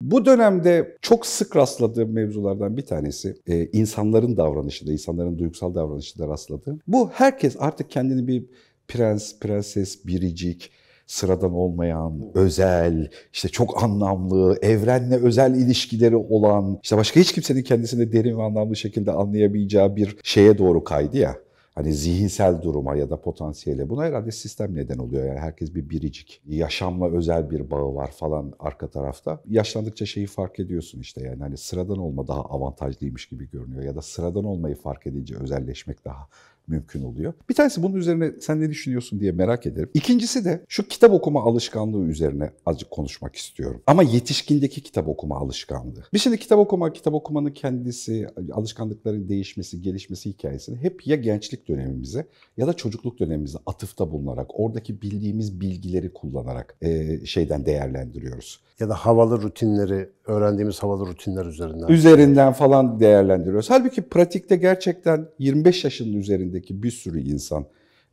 Bu dönemde çok sık rastladığım mevzulardan bir tanesi, e, insanların davranışında, insanların duygusal davranışında rastladığım. Bu herkes artık kendini bir prens, prenses, biricik, sıradan olmayan, özel, işte çok anlamlı, evrenle özel ilişkileri olan, işte başka hiç kimsenin kendisini derin ve anlamlı şekilde anlayabileceği bir şeye doğru kaydı ya hani zihinsel duruma ya da potansiyele. Buna herhalde sistem neden oluyor. Yani herkes bir biricik, yaşamla özel bir bağı var falan arka tarafta. Yaşlandıkça şeyi fark ediyorsun işte yani hani sıradan olma daha avantajlıymış gibi görünüyor ya da sıradan olmayı fark edince özelleşmek daha mümkün oluyor. Bir tanesi bunun üzerine sen ne düşünüyorsun diye merak ederim. İkincisi de şu kitap okuma alışkanlığı üzerine azıcık konuşmak istiyorum. Ama yetişkindeki kitap okuma alışkanlığı. Biz şimdi kitap okuma, kitap okumanın kendisi, alışkanlıkların değişmesi, gelişmesi hikayesini hep ya gençlik dönemimize ya da çocukluk dönemimize atıfta bulunarak, oradaki bildiğimiz bilgileri kullanarak e, şeyden değerlendiriyoruz. Ya da havalı rutinleri, öğrendiğimiz havalı rutinler üzerinden. Üzerinden falan değerlendiriyoruz. Halbuki pratikte gerçekten 25 yaşının üzerinde Türkiye'deki bir sürü insan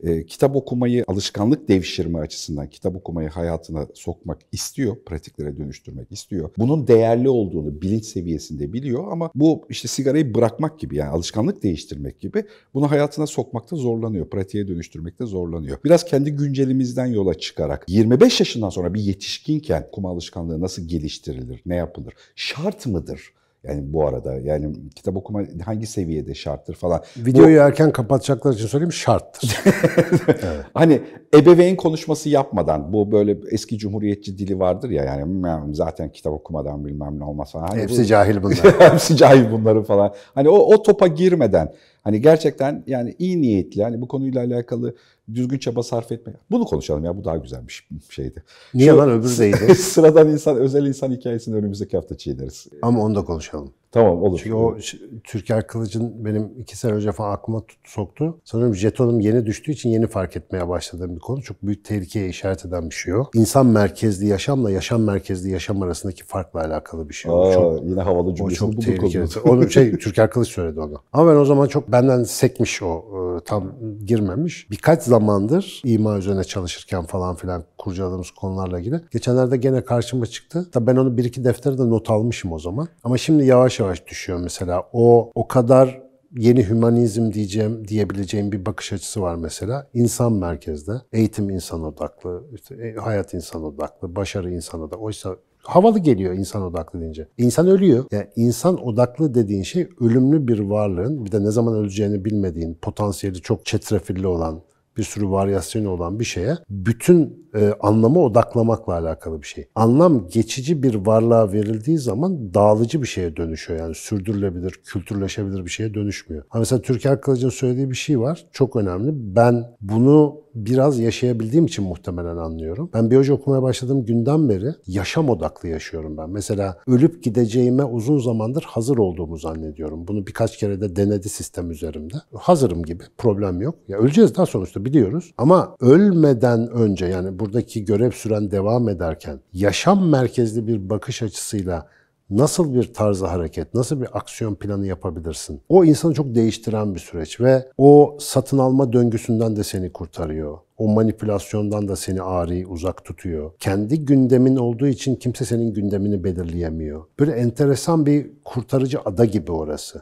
e, kitap okumayı alışkanlık devşirme açısından kitap okumayı hayatına sokmak istiyor, pratiklere dönüştürmek istiyor. Bunun değerli olduğunu bilinç seviyesinde biliyor ama bu işte sigarayı bırakmak gibi yani alışkanlık değiştirmek gibi bunu hayatına sokmakta zorlanıyor, pratiğe dönüştürmekte zorlanıyor. Biraz kendi güncelimizden yola çıkarak 25 yaşından sonra bir yetişkinken kuma alışkanlığı nasıl geliştirilir, ne yapılır, şart mıdır? Yani bu arada yani kitap okuma hangi seviyede şarttır falan. Videoyu bu... erken kapatacaklar için söyleyeyim şarttır. evet. Hani ebeveyn konuşması yapmadan bu böyle eski cumhuriyetçi dili vardır ya yani hmm, zaten kitap okumadan bilmem ne olmaz falan. Hani Hepsi bu... cahil bunlar. Hepsi cahil bunları falan. Hani o, o topa girmeden Hani gerçekten yani iyi niyetli yani bu konuyla alakalı düzgün çaba sarf etmek. Bunu konuşalım ya bu daha güzel bir şeydi. Niye Şu, lan öbür değildi? sıradan insan, özel insan hikayesini önümüzdeki hafta çiğneriz. Ama onu da konuşalım. Tamam olur. Çünkü o Türker Kılıç'ın benim iki sene önce falan aklıma soktu. Sanırım jetonum yeni düştüğü için yeni fark etmeye başladığım bir konu. Çok büyük tehlikeye işaret eden bir şey o. İnsan merkezli yaşamla yaşam merkezli yaşam arasındaki farkla alakalı bir şey. Aa, çok, yine havalı cümlesi çok bu tehlikeli. Onu şey Türker Kılıç söyledi onu. Ama ben o zaman çok benden sekmiş o e, tam girmemiş. Birkaç zamandır ima üzerine çalışırken falan filan kurcaladığımız konularla ilgili. Geçenlerde gene karşıma çıktı. Tabii ben onu bir iki defterde not almışım o zaman. Ama şimdi yavaş yavaş düşüyor mesela. O o kadar yeni hümanizm diyeceğim diyebileceğim bir bakış açısı var mesela. İnsan merkezde, eğitim insan odaklı, işte e, hayat insan odaklı, başarı insan odaklı. Oysa havalı geliyor insan odaklı deyince. İnsan ölüyor. Yani insan odaklı dediğin şey ölümlü bir varlığın bir de ne zaman öleceğini bilmediğin, potansiyeli çok çetrefilli olan, bir sürü varyasyonu olan bir şeye bütün e, anlama odaklamakla alakalı bir şey. Anlam geçici bir varlığa verildiği zaman dağılıcı bir şeye dönüşüyor. Yani sürdürülebilir, kültürleşebilir bir şeye dönüşmüyor. Ha mesela Türker Kılıç'ın söylediği bir şey var. Çok önemli. Ben bunu biraz yaşayabildiğim için muhtemelen anlıyorum. Ben biyoloji okumaya başladığım günden beri yaşam odaklı yaşıyorum ben. Mesela ölüp gideceğime uzun zamandır hazır olduğumu zannediyorum. Bunu birkaç kere de denedi sistem üzerimde. Hazırım gibi problem yok. Ya öleceğiz daha sonuçta biliyoruz. Ama ölmeden önce yani bu buradaki görev süren devam ederken yaşam merkezli bir bakış açısıyla nasıl bir tarzı hareket, nasıl bir aksiyon planı yapabilirsin? O insanı çok değiştiren bir süreç ve o satın alma döngüsünden de seni kurtarıyor. O manipülasyondan da seni ağrı uzak tutuyor. Kendi gündemin olduğu için kimse senin gündemini belirleyemiyor. Böyle enteresan bir kurtarıcı ada gibi orası.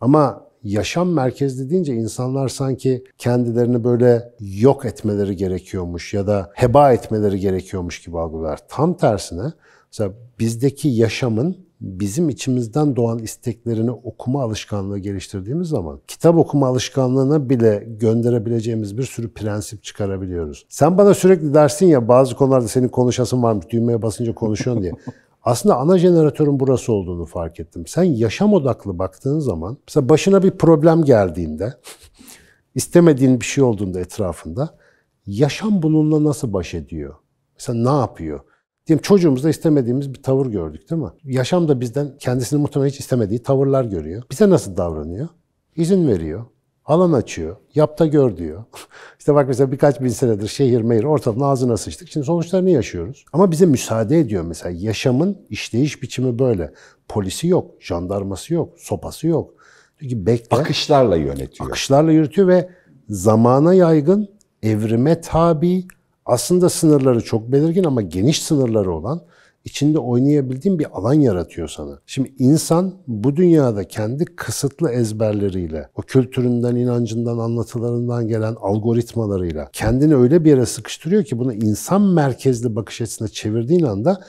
Ama yaşam merkezli deyince insanlar sanki kendilerini böyle yok etmeleri gerekiyormuş ya da heba etmeleri gerekiyormuş gibi algılar. Tam tersine mesela bizdeki yaşamın bizim içimizden doğan isteklerini okuma alışkanlığı geliştirdiğimiz zaman kitap okuma alışkanlığına bile gönderebileceğimiz bir sürü prensip çıkarabiliyoruz. Sen bana sürekli dersin ya bazı konularda senin konuşasın varmış düğmeye basınca konuşuyorsun diye. Aslında ana jeneratörün burası olduğunu fark ettim. Sen yaşam odaklı baktığın zaman, mesela başına bir problem geldiğinde, istemediğin bir şey olduğunda etrafında, yaşam bununla nasıl baş ediyor? Mesela ne yapıyor? Diyelim çocuğumuzda istemediğimiz bir tavır gördük değil mi? Yaşam da bizden kendisini muhtemelen hiç istemediği tavırlar görüyor. Bize nasıl davranıyor? İzin veriyor alan açıyor. Yapta gör diyor. İşte bak mesela birkaç bin senedir şehir mehir ortalığın ağzına sıçtık. Şimdi sonuçlarını yaşıyoruz. Ama bize müsaade ediyor mesela yaşamın işleyiş biçimi böyle. Polisi yok, jandarması yok, sopası yok. Çünkü bekle. Akışlarla yönetiyor. Akışlarla yürütüyor ve zamana yaygın, evrime tabi, aslında sınırları çok belirgin ama geniş sınırları olan içinde oynayabildiğin bir alan yaratıyor sana. Şimdi insan bu dünyada kendi kısıtlı ezberleriyle, o kültüründen, inancından, anlatılarından gelen algoritmalarıyla kendini öyle bir yere sıkıştırıyor ki bunu insan merkezli bakış açısına çevirdiğin anda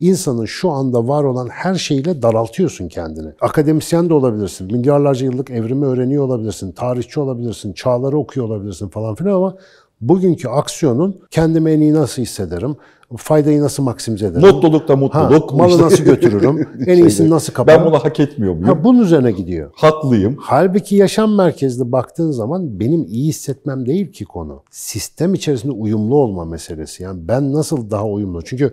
insanın şu anda var olan her şeyle daraltıyorsun kendini. Akademisyen de olabilirsin, milyarlarca yıllık evrimi öğreniyor olabilirsin, tarihçi olabilirsin, çağları okuyor olabilirsin falan filan ama bugünkü aksiyonun kendime en iyi nasıl hissederim, faydayı nasıl maksimize ederim. Mutluluk da mutluluk. Ha, malı nasıl götürürüm, en iyisini nasıl kaparım. Ben bunu hak etmiyor muyum? Ha, bunun üzerine gidiyor. Haklıyım. Halbuki yaşam merkezli baktığın zaman benim iyi hissetmem değil ki konu. Sistem içerisinde uyumlu olma meselesi. Yani ben nasıl daha uyumlu? Çünkü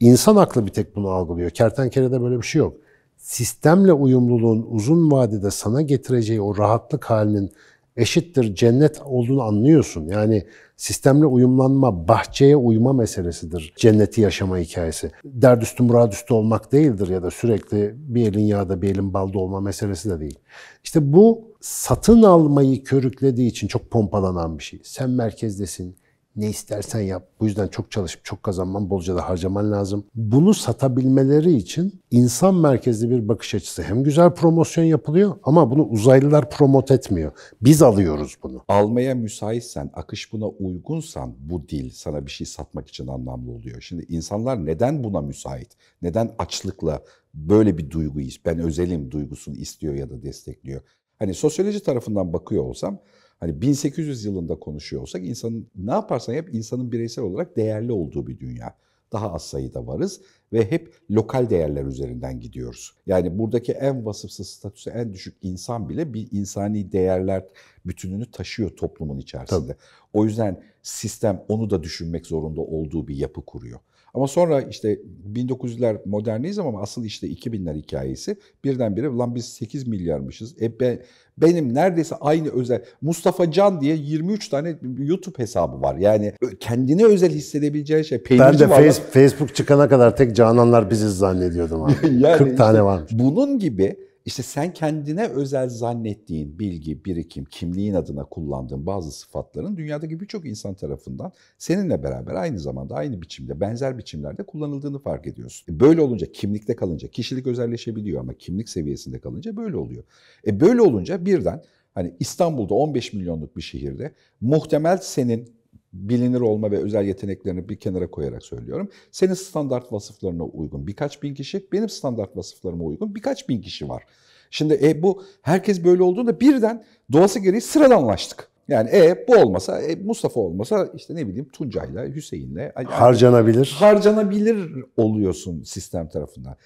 insan aklı bir tek bunu algılıyor. Kertenkelede böyle bir şey yok sistemle uyumluluğun uzun vadede sana getireceği o rahatlık halinin eşittir cennet olduğunu anlıyorsun. Yani sistemle uyumlanma, bahçeye uyma meselesidir cenneti yaşama hikayesi. derd murad üstü olmak değildir ya da sürekli bir elin yağda bir elin balda olma meselesi de değil. İşte bu satın almayı körüklediği için çok pompalanan bir şey. Sen merkezdesin, ne istersen yap. Bu yüzden çok çalışıp çok kazanman, bolca da harcaman lazım. Bunu satabilmeleri için insan merkezli bir bakış açısı. Hem güzel promosyon yapılıyor ama bunu uzaylılar promot etmiyor. Biz alıyoruz bunu. Almaya müsaitsen, akış buna uygunsan bu dil sana bir şey satmak için anlamlı oluyor. Şimdi insanlar neden buna müsait? Neden açlıkla böyle bir duyguyu, ben özelim duygusunu istiyor ya da destekliyor? Hani sosyoloji tarafından bakıyor olsam Hani 1800 yılında konuşuyor olsak insanın ne yaparsan yap insanın bireysel olarak değerli olduğu bir dünya. Daha az sayıda varız ve hep lokal değerler üzerinden gidiyoruz. Yani buradaki en vasıfsız statüsü en düşük insan bile bir insani değerler bütününü taşıyor toplumun içerisinde. Tabii. O yüzden sistem onu da düşünmek zorunda olduğu bir yapı kuruyor. Ama sonra işte 1900'ler modernizm ama asıl işte 2000'ler hikayesi birdenbire lan biz 8 milyarmışız. E ben, benim neredeyse aynı özel Mustafa Can diye 23 tane YouTube hesabı var. Yani kendine özel hissedebileceğin şey. Ben de Face, Facebook çıkana kadar tek Cananlar biziz zannediyordum abi. yani 40 tane işte, varmış. Bunun gibi işte sen kendine özel zannettiğin bilgi, birikim, kimliğin adına kullandığın bazı sıfatların dünyadaki birçok insan tarafından seninle beraber aynı zamanda aynı biçimde, benzer biçimlerde kullanıldığını fark ediyorsun. E, böyle olunca kimlikte kalınca kişilik özelleşebiliyor ama kimlik seviyesinde kalınca böyle oluyor. E böyle olunca birden hani İstanbul'da 15 milyonluk bir şehirde muhtemel senin bilinir olma ve özel yeteneklerini bir kenara koyarak söylüyorum. Senin standart vasıflarına uygun birkaç bin kişi, benim standart vasıflarıma uygun birkaç bin kişi var. Şimdi e, bu herkes böyle olduğunda birden doğası gereği sıradanlaştık. Yani e bu olmasa, e, Mustafa olmasa işte ne bileyim Tuncay'la, Hüseyin'le harcanabilir. Harcanabilir oluyorsun sistem tarafından.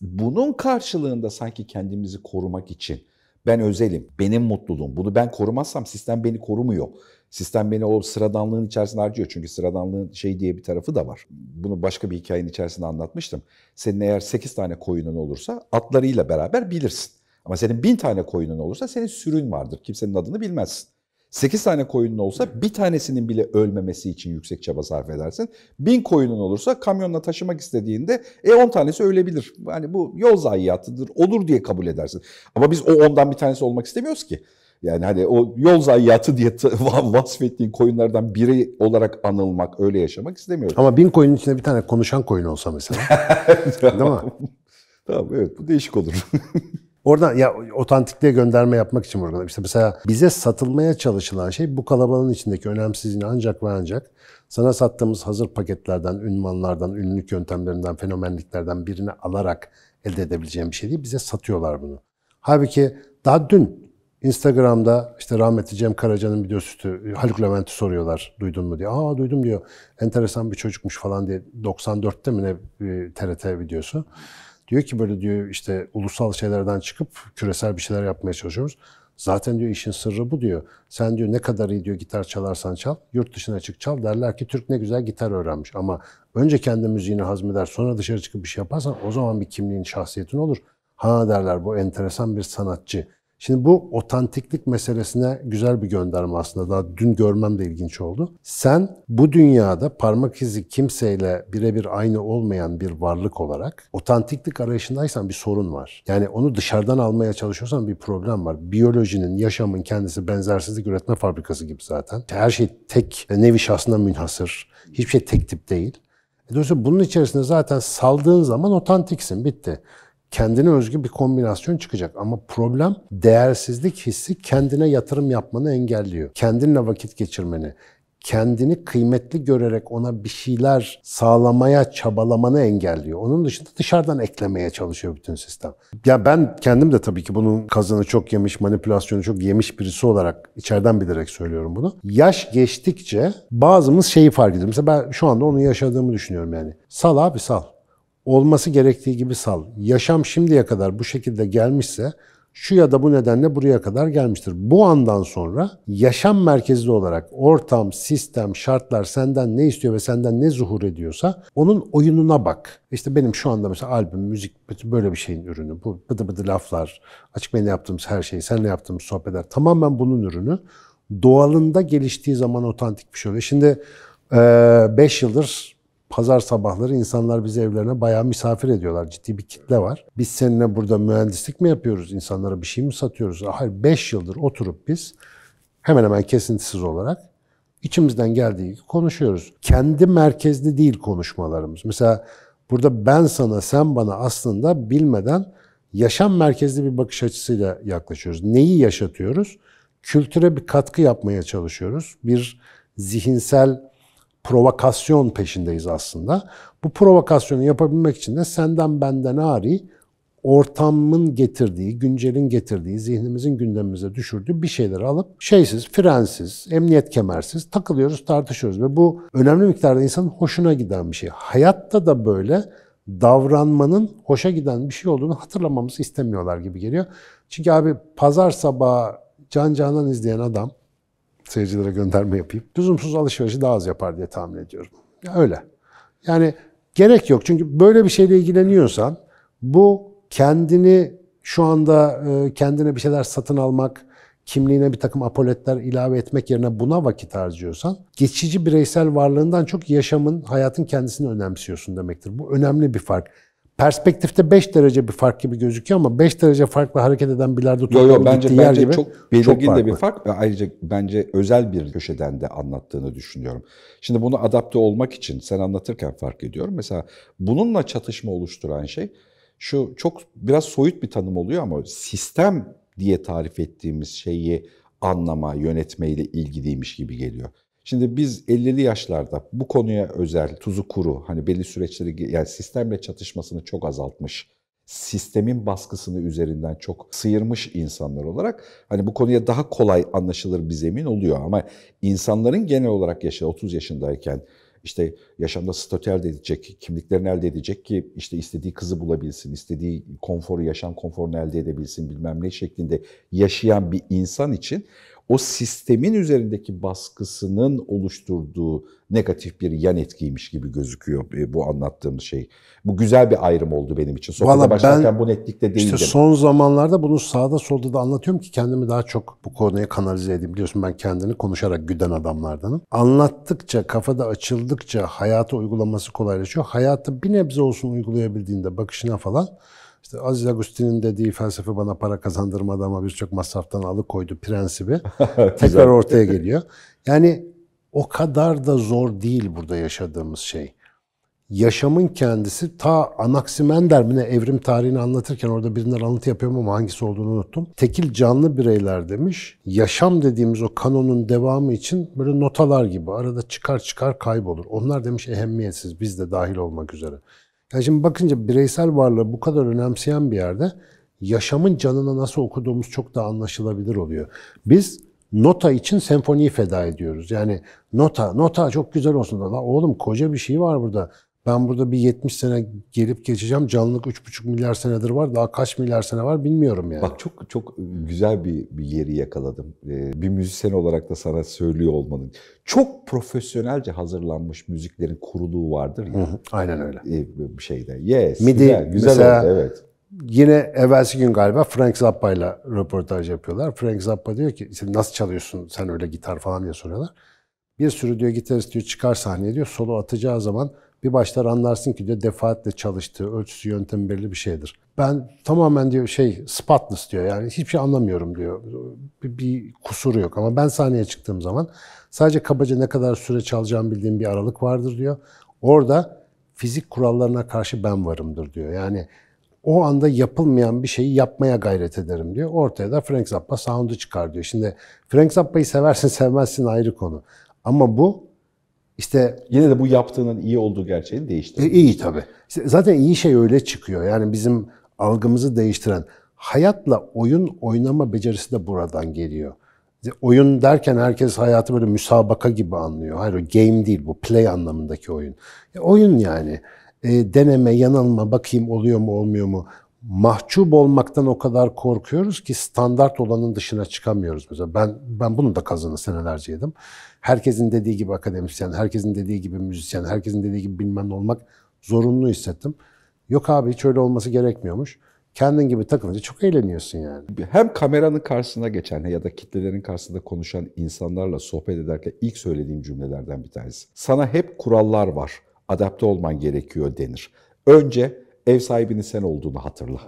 Bunun karşılığında sanki kendimizi korumak için ben özelim, benim mutluluğum. Bunu ben korumazsam sistem beni korumuyor Sistem beni o sıradanlığın içerisinde harcıyor. Çünkü sıradanlığın şey diye bir tarafı da var. Bunu başka bir hikayenin içerisinde anlatmıştım. Senin eğer 8 tane koyunun olursa atlarıyla beraber bilirsin. Ama senin 1000 tane koyunun olursa senin sürün vardır. Kimsenin adını bilmezsin. 8 tane koyunun olsa bir tanesinin bile ölmemesi için yüksek çaba sarf edersin. 1000 koyunun olursa kamyonla taşımak istediğinde e 10 tanesi ölebilir. Yani bu yol zayiatıdır, olur diye kabul edersin. Ama biz o ondan bir tanesi olmak istemiyoruz ki. Yani hani o yol zayiatı diye vasfettiğin koyunlardan biri olarak anılmak, öyle yaşamak istemiyorum. Ama bin koyunun içinde bir tane konuşan koyun olsa mesela. Değil mi? Tamam evet bu değişik olur. Orada ya otantikliğe gönderme yapmak için orada işte mesela bize satılmaya çalışılan şey bu kalabalığın içindeki önemsizliğini ancak ve ancak sana sattığımız hazır paketlerden, ünvanlardan, ünlülük yöntemlerinden, fenomenliklerden birini alarak elde edebileceğim bir şey değil. Bize satıyorlar bunu. Halbuki daha dün Instagram'da işte rahmetli Cem Karaca'nın sütü e, Haluk Levent'i soruyorlar duydun mu diye. Aa duydum diyor. Enteresan bir çocukmuş falan diye. 94'te mi ne TRT e, videosu. Diyor ki böyle diyor işte ulusal şeylerden çıkıp küresel bir şeyler yapmaya çalışıyoruz. Zaten diyor işin sırrı bu diyor. Sen diyor ne kadar iyi diyor gitar çalarsan çal, yurt dışına çık çal derler ki Türk ne güzel gitar öğrenmiş. Ama önce kendi müziğini hazmeder sonra dışarı çıkıp bir şey yaparsan o zaman bir kimliğin şahsiyetin olur. Ha derler bu enteresan bir sanatçı. Şimdi bu otantiklik meselesine güzel bir gönderme aslında. Daha dün görmem de ilginç oldu. Sen bu dünyada parmak izi kimseyle birebir aynı olmayan bir varlık olarak otantiklik arayışındaysan bir sorun var. Yani onu dışarıdan almaya çalışıyorsan bir problem var. Biyolojinin, yaşamın kendisi benzersizlik üretme fabrikası gibi zaten. Her şey tek nevi şahsına münhasır. Hiçbir şey tek tip değil. E, dolayısıyla bunun içerisinde zaten saldığın zaman otantiksin, bitti kendine özgü bir kombinasyon çıkacak. Ama problem değersizlik hissi kendine yatırım yapmanı engelliyor. Kendinle vakit geçirmeni, kendini kıymetli görerek ona bir şeyler sağlamaya çabalamanı engelliyor. Onun dışında dışarıdan eklemeye çalışıyor bütün sistem. Ya ben kendim de tabii ki bunun kazını çok yemiş, manipülasyonu çok yemiş birisi olarak içeriden bilerek söylüyorum bunu. Yaş geçtikçe bazımız şeyi fark ediyor. Mesela ben şu anda onu yaşadığımı düşünüyorum yani. Sal abi sal olması gerektiği gibi sal. Yaşam şimdiye kadar bu şekilde gelmişse şu ya da bu nedenle buraya kadar gelmiştir. Bu andan sonra yaşam merkezli olarak ortam, sistem, şartlar senden ne istiyor ve senden ne zuhur ediyorsa onun oyununa bak. İşte benim şu anda mesela albüm, müzik böyle bir şeyin ürünü. Bu bıdı bıdı laflar, açık beni yaptığımız her şey, senle yaptığımız sohbetler tamamen bunun ürünü. Doğalında geliştiği zaman otantik bir şey oluyor. Şimdi 5 yıldır pazar sabahları insanlar bizi evlerine bayağı misafir ediyorlar. Ciddi bir kitle var. Biz seninle burada mühendislik mi yapıyoruz? İnsanlara bir şey mi satıyoruz? Ah, hayır 5 yıldır oturup biz hemen hemen kesintisiz olarak içimizden geldiği gibi konuşuyoruz. Kendi merkezli değil konuşmalarımız. Mesela burada ben sana, sen bana aslında bilmeden yaşam merkezli bir bakış açısıyla yaklaşıyoruz. Neyi yaşatıyoruz? Kültüre bir katkı yapmaya çalışıyoruz. Bir zihinsel provokasyon peşindeyiz aslında. Bu provokasyonu yapabilmek için de senden benden ari ortamın getirdiği, güncelin getirdiği, zihnimizin gündemimize düşürdüğü bir şeyleri alıp şeysiz, frensiz, emniyet kemersiz takılıyoruz, tartışıyoruz ve bu önemli miktarda insanın hoşuna giden bir şey. Hayatta da böyle davranmanın hoşa giden bir şey olduğunu hatırlamamızı istemiyorlar gibi geliyor. Çünkü abi pazar sabahı Can Canan izleyen adam seyircilere gönderme yapayım. Lüzumsuz alışverişi daha az yapar diye tahmin ediyorum. Ya öyle. Yani gerek yok. Çünkü böyle bir şeyle ilgileniyorsan bu kendini şu anda e, kendine bir şeyler satın almak, kimliğine bir takım apoletler ilave etmek yerine buna vakit harcıyorsan geçici bireysel varlığından çok yaşamın, hayatın kendisini önemsiyorsun demektir. Bu önemli bir fark perspektifte 5 derece bir fark gibi gözüküyor ama 5 derece farklı hareket eden bilardo topu yo, yo, bence yer gibi çok belirgin çok de bir fark ve ayrıca bence özel bir köşeden de anlattığını düşünüyorum. Şimdi bunu adapte olmak için sen anlatırken fark ediyorum. Mesela bununla çatışma oluşturan şey şu çok biraz soyut bir tanım oluyor ama sistem diye tarif ettiğimiz şeyi anlama, yönetmeyle ilgiliymiş gibi geliyor. Şimdi biz 50'li yaşlarda bu konuya özel tuzu kuru hani belli süreçleri yani sistemle çatışmasını çok azaltmış sistemin baskısını üzerinden çok sıyırmış insanlar olarak hani bu konuya daha kolay anlaşılır bir zemin oluyor ama insanların genel olarak yaşı 30 yaşındayken işte yaşamda statü elde edecek, kimliklerini elde edecek ki işte istediği kızı bulabilsin, istediği konforu, yaşam konforunu elde edebilsin bilmem ne şeklinde yaşayan bir insan için o sistemin üzerindeki baskısının oluşturduğu negatif bir yan etkiymiş gibi gözüküyor e, bu anlattığım şey. Bu güzel bir ayrım oldu benim için. Sohbete Vallahi başlarken ben, bu netlikte değildim. İşte son zamanlarda bunu sağda solda da anlatıyorum ki kendimi daha çok bu konuya kanalize edeyim. Biliyorsun ben kendini konuşarak güden adamlardanım. Anlattıkça, kafada açıldıkça hayata uygulaması kolaylaşıyor. Hayatı bir nebze olsun uygulayabildiğinde bakışına falan işte Aziz Agustin'in dediği felsefe bana para kazandırmadı ama birçok masraftan alıkoydu prensibi tekrar ortaya geliyor. Yani o kadar da zor değil burada yaşadığımız şey. Yaşamın kendisi ta Anaximender mi evrim tarihini anlatırken orada birinden alıntı yapıyorum ama hangisi olduğunu unuttum. Tekil canlı bireyler demiş. Yaşam dediğimiz o kanonun devamı için böyle notalar gibi arada çıkar çıkar kaybolur. Onlar demiş ehemmiyetsiz biz de dahil olmak üzere. Yani şimdi bakınca bireysel varlığı bu kadar önemseyen bir yerde yaşamın canına nasıl okuduğumuz çok daha anlaşılabilir oluyor. Biz nota için senfoniyi feda ediyoruz. Yani nota, nota çok güzel olsun. da oğlum koca bir şey var burada. Ben burada bir 70 sene gelip geçeceğim. Canlılık 3,5 milyar senedir var. Daha kaç milyar sene var bilmiyorum yani. Bak çok çok güzel bir, bir yeri yakaladım. Ee, bir müzisyen olarak da sana söylüyor olmanın. Çok profesyonelce hazırlanmış müziklerin kuruluğu vardır ya. aynen öyle. Ee, bir şeyde. Yes. Midi, güzel, güzel mesela, oldu evet. Yine evvelsi gün galiba Frank Zappa ile röportaj yapıyorlar. Frank Zappa diyor ki sen nasıl çalıyorsun sen öyle gitar falan diye soruyorlar. Bir sürü diyor gitarist diyor çıkar sahneye diyor solo atacağı zaman bir başlar anlarsın ki diyor defaatle çalıştığı ölçüsü yöntemi belli bir şeydir. Ben tamamen diyor şey spotless diyor yani hiçbir şey anlamıyorum diyor. Bir, bir kusuru yok ama ben sahneye çıktığım zaman sadece kabaca ne kadar süre çalacağım bildiğim bir aralık vardır diyor. Orada fizik kurallarına karşı ben varımdır diyor. Yani o anda yapılmayan bir şeyi yapmaya gayret ederim diyor. Ortaya da Frank Zappa sound'u çıkar diyor. Şimdi Frank Zappa'yı seversin sevmezsin ayrı konu. Ama bu işte yine de bu yaptığının iyi olduğu gerçeğini değiştiriyor. E, iyi tabii. İşte zaten iyi şey öyle çıkıyor. Yani bizim algımızı değiştiren hayatla oyun oynama becerisi de buradan geliyor. Oyun derken herkes hayatı böyle müsabaka gibi anlıyor. Hayır o game değil bu play anlamındaki oyun. E, oyun yani. E, deneme, yanılma, bakayım oluyor mu olmuyor mu? mahcup olmaktan o kadar korkuyoruz ki standart olanın dışına çıkamıyoruz. Mesela ben ben bunun da kazanı senelerce yedim. Herkesin dediği gibi akademisyen, herkesin dediği gibi müzisyen, herkesin dediği gibi bilmem ne olmak zorunlu hissettim. Yok abi hiç öyle olması gerekmiyormuş. Kendin gibi takılınca çok eğleniyorsun yani. Hem kameranın karşısına geçen ya da kitlelerin karşısında konuşan insanlarla sohbet ederken ilk söylediğim cümlelerden bir tanesi. Sana hep kurallar var, adapte olman gerekiyor denir. Önce ev sahibinin sen olduğunu hatırla.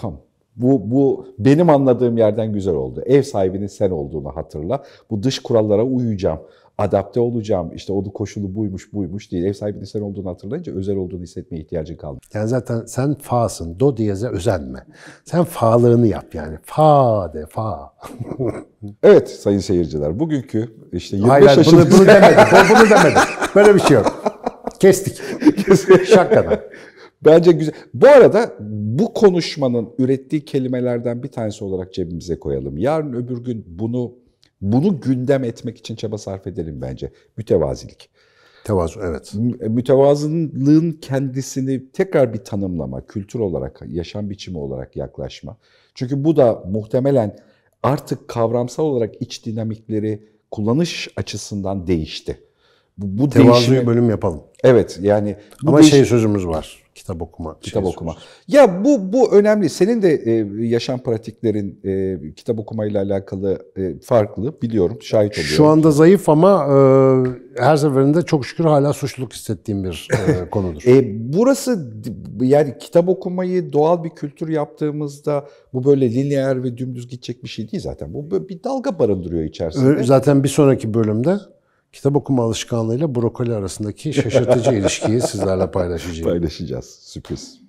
Tamam. bu, bu benim anladığım yerden güzel oldu. Ev sahibinin sen olduğunu hatırla. Bu dış kurallara uyuyacağım, adapte olacağım. İşte onun koşulu buymuş, buymuş değil. Ev sahibinin sen olduğunu hatırlayınca özel olduğunu hissetmeye ihtiyacın kalmıyor. Yani zaten sen fa'sın. Do diyeze özenme. Sen fa'lığını yap yani. Fa de fa. evet sayın seyirciler. Bugünkü işte 25 Hayır, yaşında... bunu, bunu demedim. Bunu demedim. Böyle bir şey yok. Kestik. Kestik. Şakadan. Bence güzel. Bu arada bu konuşmanın ürettiği kelimelerden bir tanesi olarak cebimize koyalım. Yarın öbür gün bunu bunu gündem etmek için çaba sarf edelim bence. Mütevazilik. Tevazu evet. E, mütevazılığın kendisini tekrar bir tanımlama, kültür olarak, yaşam biçimi olarak yaklaşma. Çünkü bu da muhtemelen artık kavramsal olarak iç dinamikleri kullanış açısından değişti. Bu, bu Tevazuyu değişimi... bölüm yapalım. Evet yani. Ama şey değiş... şey sözümüz var kitap okuma. Kitap okuma. Soruyorsun. Ya bu bu önemli. Senin de e, yaşam pratiklerin e, kitap okumayla alakalı e, farklı biliyorum. Şahit oluyorum. Şu anda zayıf ama e, her seferinde çok şükür hala suçluluk hissettiğim bir e, konudur. e, burası yani kitap okumayı doğal bir kültür yaptığımızda bu böyle lineer ve dümdüz gidecek bir şey değil zaten. Bu bir dalga barındırıyor içerisinde. Zaten bir sonraki bölümde kitap okuma alışkanlığıyla brokoli arasındaki şaşırtıcı ilişkiyi sizlerle paylaşacağım. Paylaşacağız. Sürpriz.